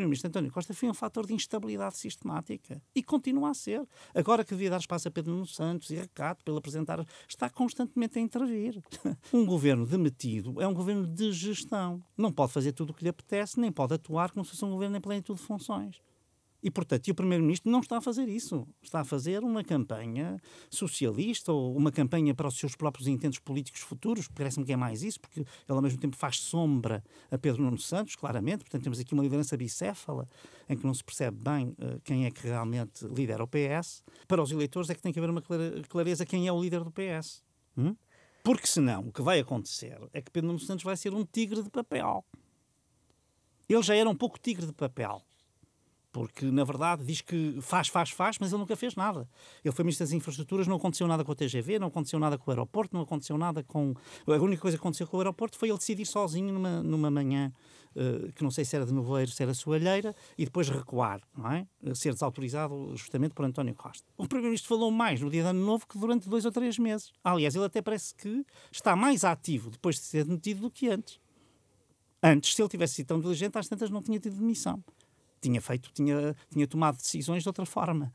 primeiro-ministro António Costa foi um fator de instabilidade sistemática e continua a ser. Agora que devia dar espaço a Pedro Nuno Santos e recato pelo apresentar, está constantemente a intervir. um governo demitido é um governo de gestão. Não pode fazer tudo o que lhe apetece, nem pode atuar como se fosse um governo em plenitude de funções. E, portanto, e o Primeiro-Ministro não está a fazer isso. Está a fazer uma campanha socialista ou uma campanha para os seus próprios intentos políticos futuros. Parece-me que é mais isso, porque ele, ao mesmo tempo, faz sombra a Pedro Nuno Santos, claramente. Portanto, temos aqui uma liderança bicéfala, em que não se percebe bem uh, quem é que realmente lidera o PS. Para os eleitores é que tem que haver uma clareza quem é o líder do PS. Hum? Porque, senão, o que vai acontecer é que Pedro Nuno Santos vai ser um tigre de papel. Ele já era um pouco tigre de papel porque, na verdade, diz que faz, faz, faz, mas ele nunca fez nada. Ele foi Ministro das Infraestruturas, não aconteceu nada com a TGV, não aconteceu nada com o aeroporto, não aconteceu nada com. A única coisa que aconteceu com o aeroporto foi ele decidir sozinho numa, numa manhã, uh, que não sei se era de Novoeiro, se era Soalheira, e depois recuar, não é? Ser desautorizado justamente por António Costa. O Primeiro-Ministro falou mais no dia de Ano Novo que durante dois ou três meses. Aliás, ele até parece que está mais ativo depois de ser demitido do que antes. Antes, se ele tivesse sido tão diligente, às tantas não tinha tido demissão tinha feito, tinha, tinha tomado decisões de outra forma.